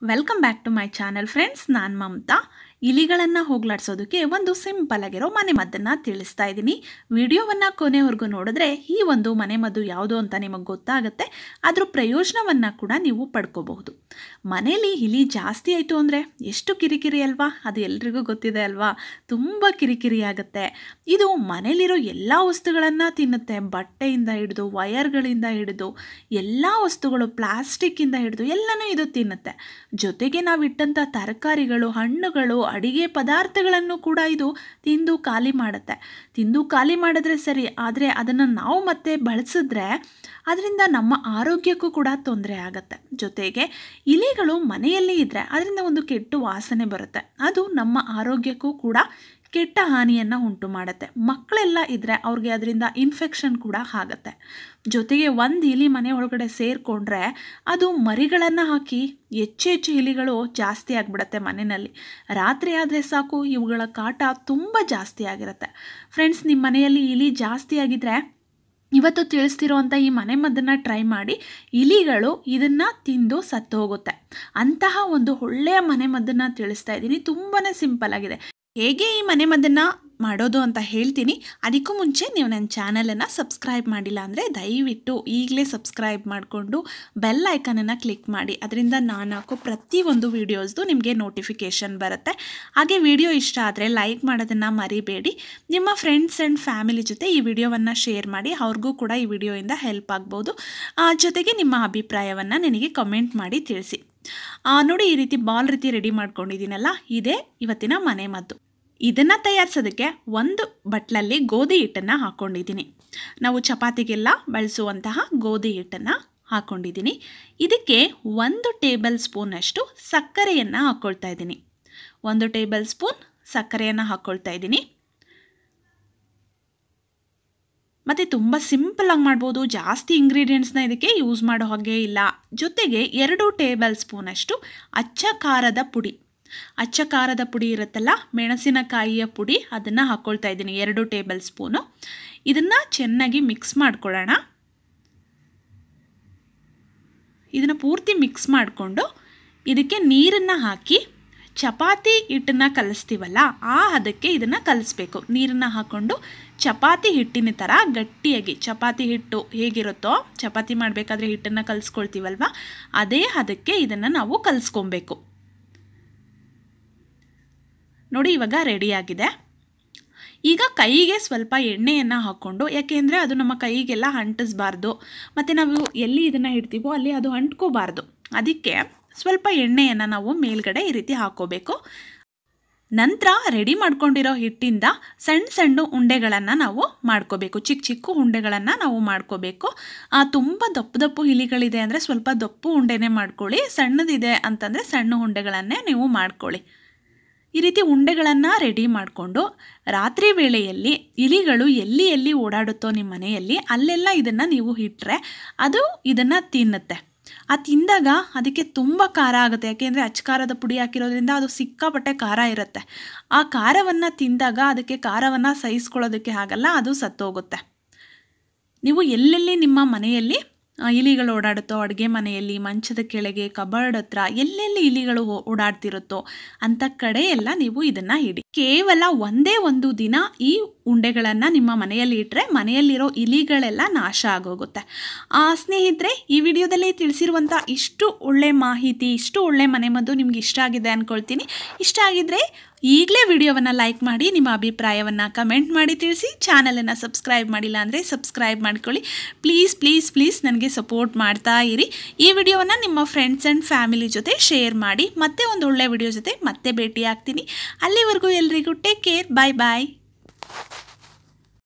Welcome back to my channel friends, நான் மம்தா. ಇಲಿಗಳನ್ನು ಹೋಗ್ಲಾಡಿಸೋದಕ್ಕೆ ಒಂದು ಸಿಂಪಲ್ ಆಗಿರೋ ಮನೆಮದ್ದನ್ನು ತಿಳಿಸ್ತಾ ಇದ್ದೀನಿ ವಿಡಿಯೋವನ್ನು ಕೊನೆವರೆಗೂ ನೋಡಿದ್ರೆ ಈ ಒಂದು ಮನೆಮದ್ದು ಯಾವುದು ಅಂತ ನಿಮಗೆ ಗೊತ್ತಾಗುತ್ತೆ ಅದರ ಪ್ರಯೋಜನವನ್ನು ಕೂಡ ನೀವು ಪಡ್ಕೋಬಹುದು ಮನೆಯಲ್ಲಿ ಇಲಿ ಜಾಸ್ತಿ ಆಯಿತು ಅಂದರೆ ಎಷ್ಟು ಕಿರಿಕಿರಿ ಅಲ್ವಾ ಅದು ಎಲ್ರಿಗೂ ಗೊತ್ತಿದೆ ಅಲ್ವಾ ತುಂಬ ಕಿರಿಕಿರಿ ಆಗುತ್ತೆ ಇದು ಮನೇಲಿರೋ ಎಲ್ಲ ವಸ್ತುಗಳನ್ನು ತಿನ್ನುತ್ತೆ ಬಟ್ಟೆಯಿಂದ ಹಿಡಿದು ವಯರ್ಗಳಿಂದ ಹಿಡಿದು ಎಲ್ಲ ವಸ್ತುಗಳು ಪ್ಲಾಸ್ಟಿಕ್ಕಿಂದ ಹಿಡಿದು ಎಲ್ಲನೂ ಇದು ತಿನ್ನುತ್ತೆ ಜೊತೆಗೆ ನಾವು ಇಟ್ಟಂಥ ತರಕಾರಿಗಳು ಹಣ್ಣುಗಳು ಅಡಿಗೆ ಪದಾರ್ಥಗಳನ್ನು ಕೂಡ ಇದು ತಿಂದು ಖಾಲಿ ಮಾಡುತ್ತೆ ತಿಂದು ಖಾಲಿ ಮಾಡಿದ್ರೆ ಸರಿ ಆದರೆ ಅದನ್ನು ನಾವು ಮತ್ತೆ ಬಳಸಿದ್ರೆ ಅದರಿಂದ ನಮ್ಮ ಆರೋಗ್ಯಕ್ಕೂ ಕೂಡ ತೊಂದರೆ ಆಗುತ್ತೆ ಜೊತೆಗೆ ಇಲಿಗಳು ಮನೆಯಲ್ಲಿ ಇದ್ದರೆ ಅದರಿಂದ ಒಂದು ಕೆಟ್ಟ ವಾಸನೆ ಬರುತ್ತೆ ಅದು ನಮ್ಮ ಆರೋಗ್ಯಕ್ಕೂ ಕೂಡ ಕೆಟ್ಟ ಹಾನಿಯನ್ನು ಉಂಟು ಮಾಡುತ್ತೆ ಮಕ್ಕಳೆಲ್ಲ ಇದ್ದರೆ ಅವ್ರಿಗೆ ಅದರಿಂದ ಇನ್ಫೆಕ್ಷನ್ ಕೂಡ ಆಗುತ್ತೆ ಜೊತೆಗೆ ಒಂದು ಇಲಿ ಮನೆ ಒಳಗಡೆ ಸೇರಿಕೊಂಡ್ರೆ ಅದು ಮರಿಗಳನ್ನು ಹಾಕಿ ಹೆಚ್ಚು ಹೆಚ್ಚು ಇಲಿಗಳು ಜಾಸ್ತಿ ಆಗಿಬಿಡತ್ತೆ ಮನೆಯಲ್ಲಿ ರಾತ್ರಿ ಆದರೆ ಸಾಕು ಇವುಗಳ ಕಾಟ ತುಂಬ ಜಾಸ್ತಿ ಆಗಿರುತ್ತೆ ಫ್ರೆಂಡ್ಸ್ ನಿಮ್ಮ ಮನೆಯಲ್ಲಿ ಇಲಿ ಜಾಸ್ತಿ ಆಗಿದ್ರೆ ಇವತ್ತು ತಿಳಿಸ್ತಿರುವಂಥ ಈ ಮನೆ ಮದ್ದನ್ನು ಟ್ರೈ ಮಾಡಿ ಇಲಿಗಳು ಇದನ್ನು ತಿಂದು ಸತ್ತು ಹೋಗುತ್ತೆ ಅಂತಹ ಒಂದು ಒಳ್ಳೆಯ ಮನೆ ಮದ್ದನ್ನು ತಿಳಿಸ್ತಾ ಇದ್ದೀನಿ ತುಂಬಾ ಸಿಂಪಲ್ ಆಗಿದೆ ಹೇಗೆ ಈ ಮನೆಮದ್ದನ್ನು ಮಾಡೋದು ಅಂತ ಹೇಳ್ತೀನಿ ಅದಕ್ಕೂ ಮುಂಚೆ ನೀವು ನನ್ನ ಚಾನಲನ್ನು ಸಬ್ಸ್ಕ್ರೈಬ್ ಮಾಡಿಲ್ಲ ಅಂದರೆ ದಯವಿಟ್ಟು ಈಗಲೇ ಸಬ್ಸ್ಕ್ರೈಬ್ ಮಾಡಿಕೊಂಡು ಬೆಲ್ ಐಕನನ್ನು ಕ್ಲಿಕ್ ಮಾಡಿ ಅದರಿಂದ ನಾನು ಹಾಕೋ ಪ್ರತಿಯೊಂದು ವೀಡಿಯೋಸ್ದು ನಿಮಗೆ ನೋಟಿಫಿಕೇಷನ್ ಬರುತ್ತೆ ಹಾಗೆ ವಿಡಿಯೋ ಇಷ್ಟ ಆದರೆ ಲೈಕ್ ಮಾಡೋದನ್ನು ಮರಿಬೇಡಿ ನಿಮ್ಮ ಫ್ರೆಂಡ್ಸ್ ಆ್ಯಂಡ್ ಫ್ಯಾಮಿಲಿ ಜೊತೆ ಈ ವಿಡಿಯೋವನ್ನು ಶೇರ್ ಮಾಡಿ ಅವ್ರಿಗೂ ಕೂಡ ಈ ವಿಡಿಯೋಯಿಂದ ಹೆಲ್ಪ್ ಆಗ್ಬೋದು ಜೊತೆಗೆ ನಿಮ್ಮ ಅಭಿಪ್ರಾಯವನ್ನು ನನಗೆ ಕಮೆಂಟ್ ಮಾಡಿ ತಿಳಿಸಿ ನೋಡಿ ಈ ರೀತಿ ಬಾಲ್ ರೀತಿ ರೆಡಿ ಮಾಡ್ಕೊಂಡಿದ್ದೀನಲ್ಲ ಇದೇ ಇವತ್ತಿನ ಮನೆ ಮದ್ದು ಇದನ್ನು ತಯಾರಿಸೋದಕ್ಕೆ ಒಂದು ಬಟ್ಲಲ್ಲಿ ಗೋಧಿ ಹಿಟ್ಟನ್ನು ಹಾಕ್ಕೊಂಡಿದ್ದೀನಿ ನಾವು ಚಪಾತಿಗೆಲ್ಲ ಬಳಸುವಂತಹ ಗೋಧಿ ಹಿಟ್ಟನ್ನು ಹಾಕ್ಕೊಂಡಿದ್ದೀನಿ ಇದಕ್ಕೆ ಒಂದು ಟೇಬಲ್ ಸ್ಪೂನಷ್ಟು ಸಕ್ಕರೆಯನ್ನು ಹಾಕ್ಕೊಳ್ತಾ ಇದ್ದೀನಿ ಒಂದು ಟೇಬಲ್ ಸ್ಪೂನ್ ಸಕ್ಕರೆಯನ್ನು ಹಾಕ್ಕೊಳ್ತಾ ಇದ್ದೀನಿ ಮತ್ತು ತುಂಬ ಸಿಂಪಲಾಗಿ ಮಾಡ್ಬೋದು ಜಾಸ್ತಿ ಇಂಗ್ರೀಡಿಯೆಂಟ್ಸ್ನ ಇದಕ್ಕೆ ಯೂಸ್ ಮಾಡೋ ಹಾಗೆ ಇಲ್ಲ ಜೊತೆಗೆ ಎರಡು ಟೇಬಲ್ ಸ್ಪೂನಷ್ಟು ಅಚ್ಚ ಖಾರದ ಪುಡಿ ಅಚ್ಚ ಖಾರದ ಪುಡಿ ಇರುತ್ತಲ್ಲ ಮೆಣಸಿನಕಾಯಿಯ ಪುಡಿ ಅದನ್ನು ಹಾಕ್ಕೊಳ್ತಾ ಇದ್ದೀನಿ ಎರಡು ಟೇಬಲ್ ಸ್ಪೂನು ಇದನ್ನು ಚೆನ್ನಾಗಿ ಮಿಕ್ಸ್ ಮಾಡ್ಕೊಳ್ಳೋಣ ಇದನ್ನು ಪೂರ್ತಿ ಮಿಕ್ಸ್ ಮಾಡಿಕೊಂಡು ಇದಕ್ಕೆ ನೀರನ್ನು ಹಾಕಿ ಚಪಾತಿ ಹಿಟ್ಟನ್ನು ಕಲಿಸ್ತೀವಲ್ಲ ಆ ಹದಕ್ಕೆ ಇದನ್ನು ಕಲಿಸ್ಬೇಕು ನೀರನ್ನು ಹಾಕ್ಕೊಂಡು ಚಪಾತಿ ಹಿಟ್ಟಿನ ಥರ ಗಟ್ಟಿಯಾಗಿ ಚಪಾತಿ ಹಿಟ್ಟು ಹೇಗಿರುತ್ತೋ ಚಪಾತಿ ಮಾಡಬೇಕಾದ್ರೆ ಹಿಟ್ಟನ್ನು ಕಲಿಸ್ಕೊಳ್ತೀವಲ್ವ ಅದೇ ಹದಕ್ಕೆ ಇದನ್ನು ನಾವು ಕಲಿಸ್ಕೊಬೇಕು ನೋಡಿ ಇವಾಗ ರೆಡಿಯಾಗಿದೆ ಈಗ ಕೈಗೆ ಸ್ವಲ್ಪ ಎಣ್ಣೆಯನ್ನು ಹಾಕ್ಕೊಂಡು ಯಾಕೆಂದರೆ ಅದು ನಮ್ಮ ಕೈಗೆಲ್ಲ ಅಂಟಿಸ್ಬಾರ್ದು ಮತ್ತು ನಾವು ಎಲ್ಲಿ ಇದನ್ನು ಇಡ್ತೀವೋ ಅಲ್ಲಿ ಅದು ಅಂಟ್ಕೋಬಾರ್ದು ಅದಕ್ಕೆ ಸ್ವಲ್ಪ ಎಣ್ಣೆಯನ್ನು ನಾವು ಮೇಲ್ಗಡೆ ಈ ರೀತಿ ಹಾಕೋಬೇಕು ನಂತರ ರೆಡಿ ಮಾಡ್ಕೊಂಡಿರೋ ಹಿಟ್ಟಿಂದ ಸಣ್ಣ ಸಣ್ಣ ಉಂಡೆಗಳನ್ನು ನಾವು ಮಾಡ್ಕೋಬೇಕು ಚಿಕ್ಕ ಚಿಕ್ಕ ಉಂಡೆಗಳನ್ನು ನಾವು ಮಾಡ್ಕೋಬೇಕು ತುಂಬ ದಪ್ಪ ದಪ್ಪು ಇಲಿಗಳಿದೆ ಅಂದರೆ ಸ್ವಲ್ಪ ದಪ್ಪು ಉಂಡೆನೇ ಮಾಡ್ಕೊಳ್ಳಿ ಸಣ್ಣದಿದೆ ಅಂತಂದರೆ ಸಣ್ಣ ಉಂಡೆಗಳನ್ನೇ ನೀವು ಮಾಡ್ಕೊಳ್ಳಿ ಈ ರೀತಿ ಉಂಡೆಗಳನ್ನು ರೆಡಿ ಮಾಡಿಕೊಂಡು ರಾತ್ರಿ ವೇಳೆಯಲ್ಲಿ ಇಲಿಗಳು ಎಲ್ಲಿ ಎಲ್ಲಿ ಓಡಾಡುತ್ತೋ ನಿಮ್ಮ ಮನೆಯಲ್ಲಿ ಅಲ್ಲೆಲ್ಲ ಇದನ್ನು ನೀವು ಇಟ್ಟರೆ ಅದು ಇದನ್ನು ತಿನ್ನುತ್ತೆ ಆ ತಿಂದಾಗ ಅದಕ್ಕೆ ತುಂಬ ಖಾರ ಆಗುತ್ತೆ ಯಾಕೆಂದರೆ ಖಾರದ ಪುಡಿ ಹಾಕಿರೋದ್ರಿಂದ ಅದು ಸಿಕ್ಕಾಪಟ್ಟೆ ಖಾರ ಇರುತ್ತೆ ಆ ಖಾರವನ್ನು ತಿಂದಾಗ ಅದಕ್ಕೆ ಖಾರವನ್ನು ಸಹಿಸ್ಕೊಳ್ಳೋದಕ್ಕೆ ಆಗಲ್ಲ ಅದು ಸತ್ತೋಗುತ್ತೆ ನೀವು ಎಲ್ಲೆಲ್ಲಿ ನಿಮ್ಮ ಮನೆಯಲ್ಲಿ ಇಲಿಗಳು ಓಡಾಡುತ್ತೋ ಅಡುಗೆ ಮನೆಯಲ್ಲಿ ಮಂಚದ ಕೆಳಗೆ ಕಬರ್ಡ್ ಹತ್ರ ಎಲ್ಲೆಲ್ಲಿ ಇಲಿಗಳು ಓಡಾಡ್ತಿರುತ್ತೋ ಅಂಥ ಕಡೆ ಎಲ್ಲ ನೀವು ಇದನ್ನು ಹಿಡಿ ಕೇವಲ ಒಂದೇ ಒಂದು ದಿನ ಈ ಉಂಡೆಗಳನ್ನು ನಿಮ್ಮ ಮನೆಯಲ್ಲಿ ಇಟ್ಟರೆ ಮನೆಯಲ್ಲಿರೋ ಇಲಿಗಳೆಲ್ಲ ನಾಶ ಆಗೋಗುತ್ತೆ ಆ ಸ್ನೇಹಿತರೆ ಈ ವಿಡಿಯೋದಲ್ಲಿ ತಿಳಿಸಿರುವಂಥ ಇಷ್ಟು ಒಳ್ಳೆ ಮಾಹಿತಿ ಇಷ್ಟು ಒಳ್ಳೆ ಮನೆಮದ್ದು ನಿಮ್ಗೆ ಇಷ್ಟ ಆಗಿದೆ ಅಂದ್ಕೊಳ್ತೀನಿ ಇಷ್ಟ ಆಗಿದ್ದರೆ ಈಗಲೇ ವಿಡಿಯೋವನ್ನು ಲೈಕ್ ಮಾಡಿ ನಿಮ್ಮ ಅಭಿಪ್ರಾಯವನ್ನು ಕಮೆಂಟ್ ಮಾಡಿ ತಿಳಿಸಿ ಚಾನಲನ್ನು ಸಬ್ಸ್ಕ್ರೈಬ್ ಮಾಡಿಲ್ಲ ಅಂದರೆ ಸಬ್ಸ್ಕ್ರೈಬ್ ಮಾಡ್ಕೊಳ್ಳಿ ಪ್ಲೀಸ್ ಪ್ಲೀಸ್ ಪ್ಲೀಸ್ ನನಗೆ ಸಪೋರ್ಟ್ ಮಾಡ್ತಾ ಇರಿ ಈ ವಿಡಿಯೋವನ್ನು ನಿಮ್ಮ ಫ್ರೆಂಡ್ಸ್ ಆ್ಯಂಡ್ ಫ್ಯಾಮಿಲಿ ಜೊತೆ ಶೇರ್ ಮಾಡಿ ಮತ್ತೆ ಒಂದು ಒಳ್ಳೆ ವಿಡಿಯೋ ಜೊತೆ ಮತ್ತೆ ಭೇಟಿ ಆಗ್ತೀನಿ ಅಲ್ಲಿವರೆಗೂ Take care. Bye bye.